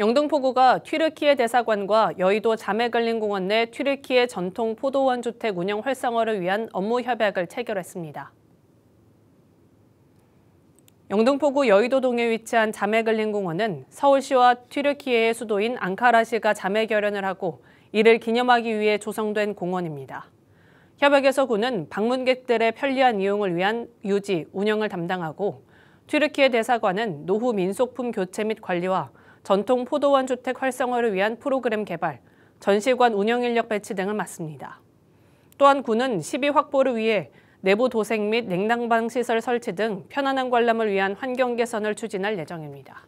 영등포구가 튀르키예 대사관과 여의도 자매걸린공원내 튀르키예 전통 포도원 주택 운영 활성화를 위한 업무 협약을 체결했습니다. 영등포구 여의도동에 위치한 자매걸린공원은 서울시와 튀르키예의 수도인 앙카라시가 자매 결연을 하고 이를 기념하기 위해 조성된 공원입니다. 협약에서 군은 방문객들의 편리한 이용을 위한 유지, 운영을 담당하고 튀르키예 대사관은 노후 민속품 교체 및 관리와 전통 포도원 주택 활성화를 위한 프로그램 개발, 전시관 운영 인력 배치 등을 맡습니다. 또한 군은 시비 확보를 위해 내부 도색 및 냉난방 시설 설치 등 편안한 관람을 위한 환경 개선을 추진할 예정입니다.